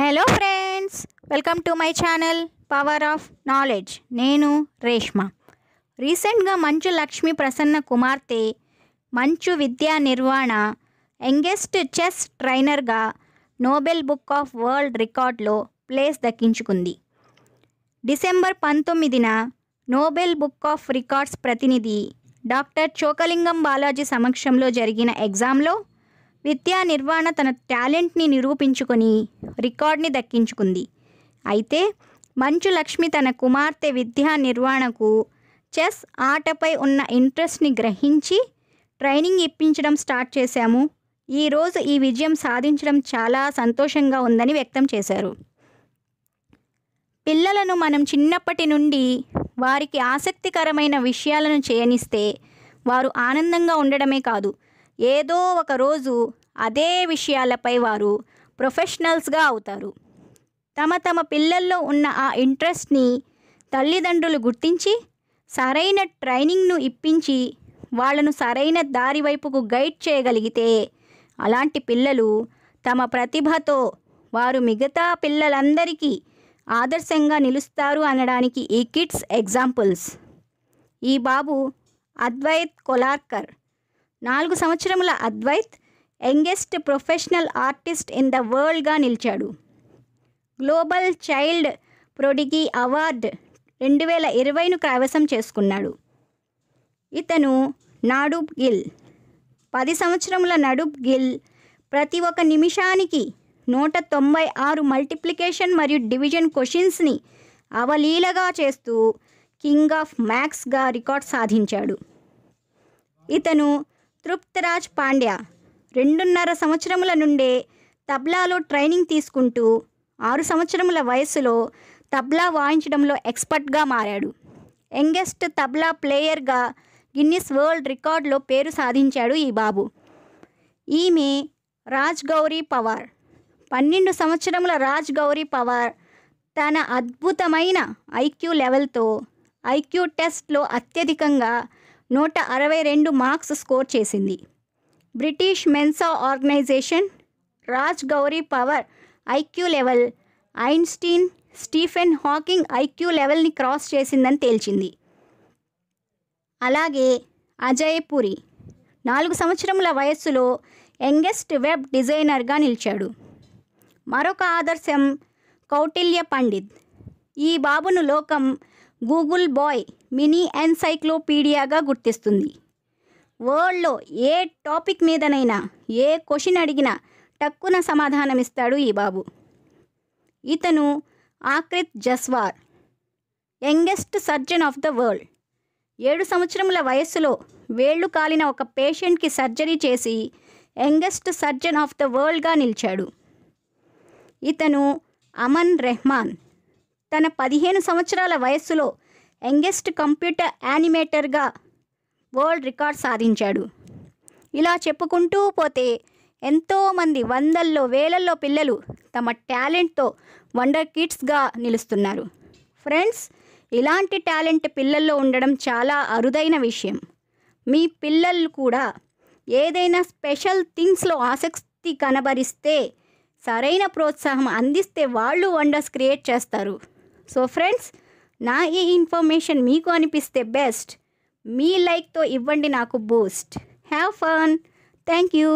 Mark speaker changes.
Speaker 1: hello friends welcome to my channel power of knowledge నేను రేష్మ రీసెంట్గా మంచు లక్ష్మి ప్రసన్న కుమార్తె మంచు విద్యా నిర్వహణ యంగెస్ట్ చెస్ ట్రైనర్గా నోబెల్ బుక్ ఆఫ్ వరల్డ్ రికార్డ్లో ప్లేస్ దక్కించుకుంది డిసెంబర్ పంతొమ్మిదిన నోబెల్ బుక్ ఆఫ్ రికార్డ్స్ ప్రతినిధి డాక్టర్ చోకలింగం బాలాజీ సమక్షంలో జరిగిన ఎగ్జామ్లో విద్యా నిర్వహణ తన టాలెంట్ని నిరూపించుకొని రికార్డ్ని దక్కించుకుంది అయితే మంచు లక్ష్మి తన కుమార్తె విద్యా నిర్వహణకు చెస్ ఆటపై ఉన్న ఇంట్రెస్ట్ని గ్రహించి ట్రైనింగ్ ఇప్పించడం స్టార్ట్ చేశాము ఈరోజు ఈ విజయం సాధించడం చాలా సంతోషంగా ఉందని వ్యక్తం చేశారు పిల్లలను మనం చిన్నప్పటి నుండి వారికి ఆసక్తికరమైన విషయాలను చేయనిస్తే వారు ఆనందంగా ఉండడమే కాదు ఏదో ఒక రోజు అదే విషయాలపై వారు ప్రొఫెషనల్స్గా అవుతారు తమ తమ పిల్లల్లో ఉన్న ఆ ఇంట్రెస్ట్ని తల్లిదండ్రులు గుర్తించి సరైన ట్రైనింగ్ను ఇప్పించి వాళ్ళను సరైన దారి వైపుకు గైడ్ చేయగలిగితే అలాంటి పిల్లలు తమ ప్రతిభతో వారు మిగతా పిల్లలందరికీ ఆదర్శంగా నిలుస్తారు అనడానికి ఈ కిడ్స్ ఎగ్జాంపుల్స్ ఈ బాబు అద్వైత్ కొలార్కర్ నాలుగు సంవత్సరముల Advait youngest professional artist in the వరల్డ్గా నిలిచాడు గ్లోబల్ చైల్డ్ ప్రొడిగి అవార్డ్ రెండు వేల ఇరవైను కైవసం చేసుకున్నాడు ఇతను నాడుబ్ గిల్ పది సంవత్సరముల నడుబ్ గిల్ ప్రతి ఒక్క నిమిషానికి నూట తొంభై ఆరు మల్టిప్లికేషన్ మరియు డివిజన్ క్వశ్చన్స్ని అవలీలగా చేస్తూ కింగ్ ఆఫ్ మ్యాథ్స్గా రికార్డ్ సాధించాడు ఇతను తృప్తరాజ్ పాండ్యా రెండున్నర సంవత్సరముల నుండే తబ్లాలో ట్రైనింగ్ తీసుకుంటూ ఆరు సంవత్సరముల వయస్సులో తబ్లా వాయించడంలో ఎక్స్పర్ట్గా మారాడు యంగెస్ట్ తబ్లా ప్లేయర్గా గిన్నిస్ వరల్డ్ రికార్డులో పేరు సాధించాడు ఈ బాబు ఈమె రాజ్ గౌరీ పవార్ పన్నెండు సంవత్సరముల రాజ్ గౌరీ పవార్ తన అద్భుతమైన ఐక్యూ లెవెల్తో ఐక్యూ టెస్ట్లో అత్యధికంగా నూట అరవై రెండు మార్క్స్ స్కోర్ చేసింది British Mensa organisation Raj Gauri Pawar IQ level Einstein Stephen Hawking IQ లెవెల్ని క్రాస్ చేసిందని తేల్చింది అలాగే అజయ్ పురి నాలుగు సంవత్సరముల వయస్సులో యంగెస్ట్ వెబ్ డిజైనర్గా నిలిచాడు మరొక ఆదర్శం కౌటిల్య పండిత్ ఈ బాబును లోకం గూగుల్ బాయ్ మినీ ఎన్సైక్లోపీడియాగా గుర్తిస్తుంది వరల్డ్లో ఏ టాపిక్ మీదనైనా ఏ క్వశ్చన్ అడిగినా టక్కున సమాధానం ఇస్తాడు ఈ బాబు ఇతను Akrit Jaswal youngest surgeon of the world ఏడు సంవత్సరముల వయస్సులో వేళ్ళు కాలిన ఒక పేషెంట్కి సర్జరీ చేసి యంగెస్ట్ సర్జన్ ఆఫ్ ద వరల్డ్గా నిలిచాడు ఇతను అమన్ రెహమాన్ తన పదిహేను సంవత్సరాల వయస్సులో యంగెస్ట్ కంప్యూటర్ యానిమేటర్గా వరల్డ్ రికార్డ్ సాధించాడు ఇలా చెప్పుకుంటూ పోతే ఎంతోమంది వందల్లో వేలల్లో పిల్లలు తమ టాలెంట్తో వండర్ కిడ్స్గా నిలుస్తున్నారు ఫ్రెండ్స్ ఇలాంటి టాలెంట్ పిల్లల్లో ఉండడం చాలా అరుదైన విషయం మీ పిల్లలు కూడా ఏదైనా స్పెషల్ థింగ్స్లో ఆసక్తి కనబరిస్తే సరైన ప్రోత్సాహం అందిస్తే వాళ్ళు వండర్స్ క్రియేట్ చేస్తారు సో ఫ్రెండ్స్ నా ఈ ఇన్ఫర్మేషన్ మీకు అనిపిస్తే బెస్ట్ మీ లైక్తో ఇవ్వండి నాకు boost have fun thank you